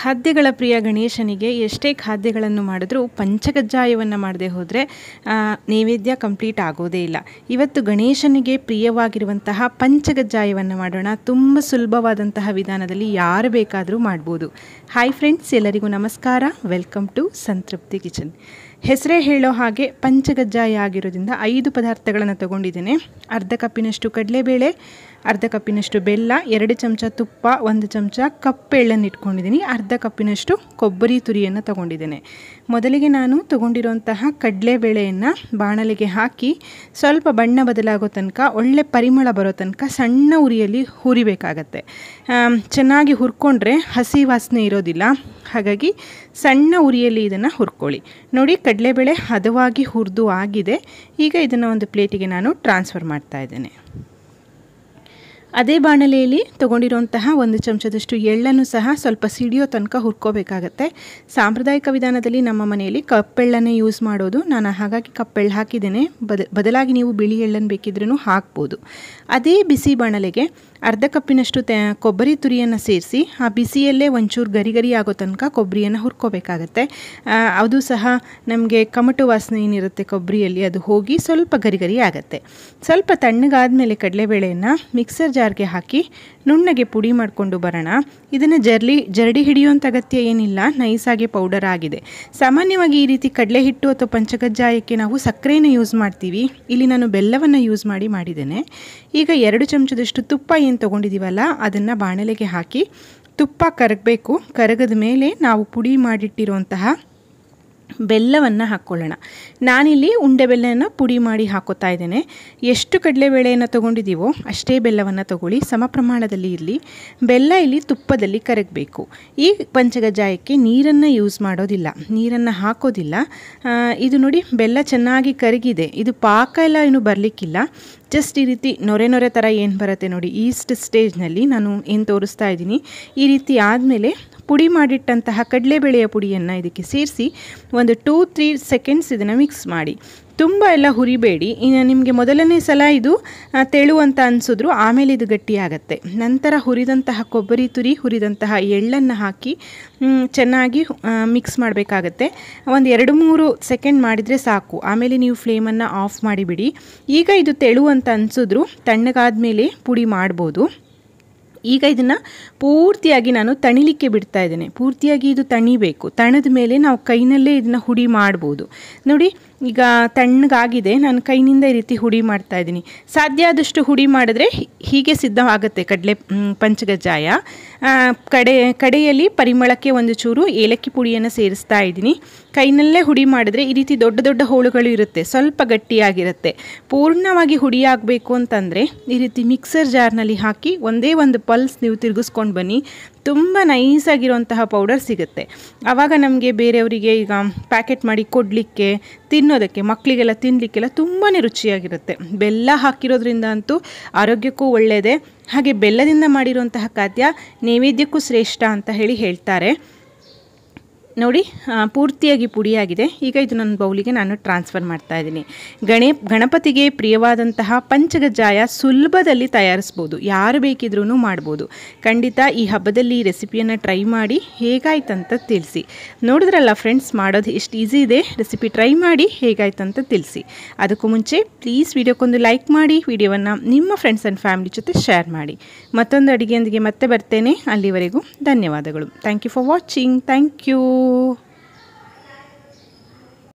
ಖಾದ್ಯಗಳ ಪ್ರಿಯ ಗಣೇಶನಿಗೆ ಎಷ್ಟೇ ಖಾದ್ಯಗಳನ್ನು ಮಾಡಿದ್ರೂ ಪಂಚಕಜ್ಜಾಯವನ್ನು ಮಾಡದೆ ಹೋದರೆ ನೈವೇದ್ಯ ಕಂಪ್ಲೀಟ್ ಆಗೋದೇ ಇಲ್ಲ ಇವತ್ತು ಗಣೇಶನಿಗೆ ಪ್ರಿಯವಾಗಿರುವಂತಹ ಪಂಚಗಜ್ಜಾಯವನ್ನು ಮಾಡೋಣ ತುಂಬ ಸುಲಭವಾದಂತಹ ವಿಧಾನದಲ್ಲಿ ಯಾರು ಬೇಕಾದರೂ ಮಾಡ್ಬೋದು ಹಾಯ್ ಫ್ರೆಂಡ್ಸ್ ಎಲ್ಲರಿಗೂ ನಮಸ್ಕಾರ ವೆಲ್ಕಮ್ ಟು ಸಂತೃಪ್ತಿ ಕಿಚನ್ ಹೆಸರೇ ಹೇಳೋ ಹಾಗೆ ಪಂಚಗಜ್ಜಾಯ ಆಗಿರೋದ್ರಿಂದ ಐದು ಪದಾರ್ಥಗಳನ್ನು ತಗೊಂಡಿದ್ದೇನೆ ಅರ್ಧ ಕಪ್ಪಿನಷ್ಟು ಕಡಲೆಬೇಳೆ ಅರ್ಧ ಕಪ್ಪಿನಷ್ಟು ಬೆಲ್ಲ ಎರಡು ಚಮಚ ತುಪ್ಪ ಒಂದು ಚಮಚ ಕಪ್ಪೆಳ್ಳನ್ನು ಇಟ್ಕೊಂಡಿದ್ದೀನಿ ಅರ್ಧ ಕಪ್ಪಿನಷ್ಟು ಕೊಬ್ಬರಿ ತುರಿಯನ್ನು ತಗೊಂಡಿದ್ದೇನೆ ಮೊದಲಿಗೆ ನಾನು ತಗೊಂಡಿರುವಂತಹ ಕಡಲೆಬೇಳೆಯನ್ನು ಬಾಣಲೆಗೆ ಹಾಕಿ ಸ್ವಲ್ಪ ಬಣ್ಣ ಬದಲಾಗೋ ತನಕ ಒಳ್ಳೆ ಪರಿಮಳ ಬರೋ ತನಕ ಸಣ್ಣ ಉರಿಯಲ್ಲಿ ಹುರಿಬೇಕಾಗತ್ತೆ ಚೆನ್ನಾಗಿ ಹುರ್ಕೊಂಡ್ರೆ ಹಸಿ ವಾಸನೆ ಇರೋದಿಲ್ಲ ಹಾಗಾಗಿ ಸಣ್ಣ ಉರಿಯಲ್ಲಿ ಇದನ್ನು ಹುರ್ಕೊಳ್ಳಿ ನೋಡಿ ಕಡಲೆಬೇಳೆ ಹದವಾಗಿ ಹುರಿದು ಆಗಿದೆ ಈಗ ಇದನ್ನು ಒಂದು ಪ್ಲೇಟಿಗೆ ನಾನು ಟ್ರಾನ್ಸ್ಫರ್ ಮಾಡ್ತಾ ಇದ್ದೇನೆ ಅದೇ ಬಾಣಲೆಯಲ್ಲಿ ತೊಗೊಂಡಿರುವಂತಹ ಒಂದು ಚಮಚದಷ್ಟು ಎಳ್ಳನ್ನು ಸಹ ಸ್ವಲ್ಪ ಸಿಡಿಯೋ ತನಕ ಹುರ್ಕೋಬೇಕಾಗತ್ತೆ ಸಾಂಪ್ರದಾಯಿಕ ವಿಧಾನದಲ್ಲಿ ನಮ್ಮ ಮನೆಯಲ್ಲಿ ಕಪ್ಪೆಳ್ಳನ್ನೇ ಯೂಸ್ ಮಾಡೋದು ನಾನು ಹಾಗಾಗಿ ಕಪ್ಪೆಳ್ಳು ಹಾಕಿದ್ದೇನೆ ಬದಲಾಗಿ ನೀವು ಬಿಳಿ ಎಳ್ಳನ್ನು ಬೇಕಿದ್ರೂ ಹಾಕ್ಬೋದು ಅದೇ ಬಿಸಿ ಬಾಣಲೆಗೆ ಅರ್ಧ ಕಪ್ಪಿನಷ್ಟು ತ ಕೊಬ್ಬರಿ ತುರಿಯನ್ನು ಸೇರಿಸಿ ಆ ಬಿಸಿಯಲ್ಲೇ ಒಂಚೂರು ಗರಿ ಗರಿ ಆಗೋ ತನಕ ಕೊಬ್ಬರಿಯನ್ನು ಹುರ್ಕೋಬೇಕಾಗತ್ತೆ ಅದು ಸಹ ನಮಗೆ ಕಮಟು ವಾಸನೆ ಏನಿರುತ್ತೆ ಕೊಬ್ಬರಿಯಲ್ಲಿ ಅದು ಹೋಗಿ ಸ್ವಲ್ಪ ಗರಿ ಗರಿ ಆಗುತ್ತೆ ಸ್ವಲ್ಪ ತಣ್ಣಗಾದ ಮೇಲೆ ಕಡಲೆಬೇಳೆಯನ್ನು ಮಿಕ್ಸರ್ ಜಾರ್ಗೆ ಹಾಕಿ ನುಣ್ಣಗೆ ಪುಡಿ ಮಾಡಿಕೊಂಡು ಬರೋಣ ಇದನ್ನು ಜರ್ಲಿ ಜರಡಿ ಹಿಡಿಯುವಂಥ ಅಗತ್ಯ ಏನಿಲ್ಲ ನೈಸಾಗೆ ಪೌಡರ್ ಆಗಿದೆ ಸಾಮಾನ್ಯವಾಗಿ ಈ ರೀತಿ ಕಡಲೆ ಹಿಟ್ಟು ಅಥವಾ ಪಂಚಕಜ್ಜಾಯಕ್ಕೆ ನಾವು ಸಕ್ಕರೆಯನ್ನು ಯೂಸ್ ಮಾಡ್ತೀವಿ ಇಲ್ಲಿ ನಾನು ಬೆಲ್ಲವನ್ನು ಯೂಸ್ ಮಾಡಿ ಮಾಡಿದ್ದೇನೆ ಈಗ ಎರಡು ಚಮಚದಷ್ಟು ತುಪ್ಪ ಏನು ತೊಗೊಂಡಿದ್ದೀವಲ್ಲ ಅದನ್ನು ಬಾಣಲೆಗೆ ಹಾಕಿ ತುಪ್ಪ ಕರಗಬೇಕು ಕರಗದ ಮೇಲೆ ನಾವು ಪುಡಿ ಮಾಡಿಟ್ಟಿರುವಂತಹ ಬೆಲ್ಲವನ್ನು ಹಾಕ್ಕೊಳ್ಳೋಣ ನಾನಿಲ್ಲಿ ಉಂಡೆ ಬೆಲ್ಲನ ಪುಡಿ ಮಾಡಿ ಹಾಕೋತಾ ಇದ್ದೇನೆ ಎಷ್ಟು ಕಡಲೆಬೇಳೆಯನ್ನು ತೊಗೊಂಡಿದ್ದೀವೋ ಅಷ್ಟೇ ಬೆಲ್ಲವನ್ನು ತಗೊಳ್ಳಿ ಸಮ ಪ್ರಮಾಣದಲ್ಲಿ ಇರಲಿ ಬೆಲ್ಲ ಇಲ್ಲಿ ತುಪ್ಪದಲ್ಲಿ ಕರಗಬೇಕು ಈ ಪಂಚಗಜ್ಜಾಯಕ್ಕೆ ನೀರನ್ನು ಯೂಸ್ ಮಾಡೋದಿಲ್ಲ ನೀರನ್ನು ಹಾಕೋದಿಲ್ಲ ಇದು ನೋಡಿ ಬೆಲ್ಲ ಚೆನ್ನಾಗಿ ಕರಗಿದೆ ಇದು ಪಾಕ ಎಲ್ಲ ಏನು ಬರಲಿಕ್ಕಿಲ್ಲ ಜಸ್ಟ್ ಈ ರೀತಿ ನೊರೆ ನೊರೆ ಥರ ಏನು ಬರುತ್ತೆ ನೋಡಿ ಈಸ್ಟ್ ಸ್ಟೇಜ್ನಲ್ಲಿ ನಾನು ಏನು ತೋರಿಸ್ತಾ ಇದ್ದೀನಿ ಈ ರೀತಿ ಆದಮೇಲೆ ಪುಡಿ ಮಾಡಿಟ್ಟಂತಹ ಕಡಲೆಬೇಳೆಯ ಪುಡಿಯನ್ನು ಇದಕ್ಕೆ ಸೇರಿಸಿ ಒಂದು ಟೂ ತ್ರೀ ಸೆಕೆಂಡ್ಸ್ ಇದನ್ನು ಮಿಕ್ಸ್ ಮಾಡಿ ತುಂಬ ಎಲ್ಲ ಹುರಿಬೇಡಿ ಇನ್ನು ನಿಮಗೆ ಮೊದಲನೇ ಸಲ ಇದು ತೆಳು ಅಂತ ಅನಿಸಿದ್ರು ಆಮೇಲೆ ಇದು ಗಟ್ಟಿಯಾಗತ್ತೆ ನಂತರ ಹುರಿದಂತಹ ಕೊಬ್ಬರಿ ತುರಿ ಹುರಿದಂತಹ ಎಳ್ಳನ್ನು ಹಾಕಿ ಚೆನ್ನಾಗಿ ಮಿಕ್ಸ್ ಮಾಡಬೇಕಾಗತ್ತೆ ಒಂದು ಎರಡು ಮೂರು ಸೆಕೆಂಡ್ ಮಾಡಿದರೆ ಸಾಕು ಆಮೇಲೆ ನೀವು ಫ್ಲೇಮನ್ನು ಆಫ್ ಮಾಡಿಬಿಡಿ ಈಗ ಇದು ತೆಳು ಅಂತ ಅನಿಸಿದ್ರು ತಣ್ಣಗಾದ ಮೇಲೆ ಪುಡಿ ಮಾಡ್ಬೋದು ಈಗ ಇದನ್ನು ಪೂರ್ತಿಯಾಗಿ ನಾನು ತಣಿಲಿಕ್ಕೆ ಬಿಡ್ತಾ ಇದ್ದೇನೆ ಪೂರ್ತಿಯಾಗಿ ಇದು ತಣಿಬೇಕು ತಣದ ಮೇಲೆ ನಾವು ಕೈನಲ್ಲೇ ಇದನ್ನು ಹುಡಿ ಮಾಡ್ಬೋದು ನೋಡಿ ಈಗ ತಣ್ಣಗಾಗಿದೆ ನಾನು ಕೈನಿಂದ ಈ ರೀತಿ ಹುಡಿ ಮಾಡ್ತಾ ಇದ್ದೀನಿ ಸಾಧ್ಯ ಆದಷ್ಟು ಹುಡಿ ಮಾಡಿದ್ರೆ ಹೀಗೆ ಸಿದ್ಧವಾಗುತ್ತೆ ಕಡಲೆ ಪಂಚಗಜ್ಜಾಯ ಕಡೆ ಕಡೆಯಲ್ಲಿ ಪರಿಮಳಕ್ಕೆ ಒಂದು ಚೂರು ಏಲಕ್ಕಿ ಪುಡಿಯನ್ನು ಸೇರಿಸ್ತಾ ಇದ್ದೀನಿ ಕೈನಲ್ಲೇ ಹುಡಿ ಮಾಡಿದ್ರೆ ಈ ರೀತಿ ದೊಡ್ಡ ದೊಡ್ಡ ಹೋಳುಗಳು ಇರುತ್ತೆ ಸ್ವಲ್ಪ ಗಟ್ಟಿಯಾಗಿರುತ್ತೆ ಪೂರ್ಣವಾಗಿ ಹುಡಿಯಾಗಬೇಕು ಅಂತಂದರೆ ಈ ರೀತಿ ಮಿಕ್ಸರ್ ಜಾರ್ನಲ್ಲಿ ಹಾಕಿ ಒಂದೇ ಒಂದು ಪಲ್ಸ್ ನೀವು ತಿರುಗಿಸ್ಕೊಂಡು ಬನ್ನಿ ತುಂಬ ನೈಸಾಗಿರುವಂತಹ ಪೌಡರ್ ಸಿಗುತ್ತೆ ಆವಾಗ ನಮಗೆ ಬೇರೆಯವರಿಗೆ ಈಗ ಪ್ಯಾಕೆಟ್ ಮಾಡಿ ಕೊಡಲಿಕ್ಕೆ ತಿನ್ನೋದಕ್ಕೆ ಮಕ್ಕಳಿಗೆಲ್ಲ ತಿನ್ನಲಿಕ್ಕೆಲ್ಲ ತುಂಬಾ ರುಚಿಯಾಗಿರುತ್ತೆ ಬೆಲ್ಲ ಹಾಕಿರೋದ್ರಿಂದ ಅಂತೂ ಆರೋಗ್ಯಕ್ಕೂ ಒಳ್ಳೆಯದೇ ಹಾಗೆ ಬೆಲ್ಲದಿಂದ ಮಾಡಿರುವಂತಹ ಖಾದ್ಯ ನೈವೇದ್ಯಕ್ಕೂ ಶ್ರೇಷ್ಠ ಅಂತ ಹೇಳಿ ಹೇಳ್ತಾರೆ ನೋಡಿ ಪೂರ್ತಿಯಾಗಿ ಪುಡಿಯಾಗಿದೆ ಈಗ ಇದು ನನ್ನ ಬೌಲಿಗೆ ನಾನು ಟ್ರಾನ್ಸ್ಫರ್ ಮಾಡ್ತಾ ಇದ್ದೀನಿ ಗಣೆ ಗಣಪತಿಗೆ ಪ್ರಿಯವಾದಂತಹ ಪಂಚಗಜ್ಜಾಯ ಸುಲಭದಲ್ಲಿ ತಯಾರಿಸ್ಬೋದು ಯಾರು ಬೇಕಿದ್ರೂ ಮಾಡ್ಬೋದು ಖಂಡಿತ ಈ ಹಬ್ಬದಲ್ಲಿ ಈ ರೆಸಿಪಿಯನ್ನು ಟ್ರೈ ಮಾಡಿ ಹೇಗಾಯ್ತಂತ ತಿಳಿಸಿ ನೋಡಿದ್ರಲ್ಲ ಫ್ರೆಂಡ್ಸ್ ಮಾಡೋದು ಎಷ್ಟು ಈಸಿ ಇದೆ ರೆಸಿಪಿ ಟ್ರೈ ಮಾಡಿ ಹೇಗಾಯ್ತಂತ ತಿಳಿಸಿ ಅದಕ್ಕೂ ಮುಂಚೆ ಪ್ಲೀಸ್ ವಿಡಿಯೋಕ್ಕೊಂದು ಲೈಕ್ ಮಾಡಿ ವಿಡಿಯೋವನ್ನು ನಿಮ್ಮ ಫ್ರೆಂಡ್ಸ್ ಆ್ಯಂಡ್ ಫ್ಯಾಮಿಲಿ ಜೊತೆ ಶೇರ್ ಮಾಡಿ ಮತ್ತೊಂದು ಅಡುಗೆಯೊಂದಿಗೆ ಮತ್ತೆ ಬರ್ತೇನೆ ಅಲ್ಲಿವರೆಗೂ ಧನ್ಯವಾದಗಳು thank you for watching thank you Oh.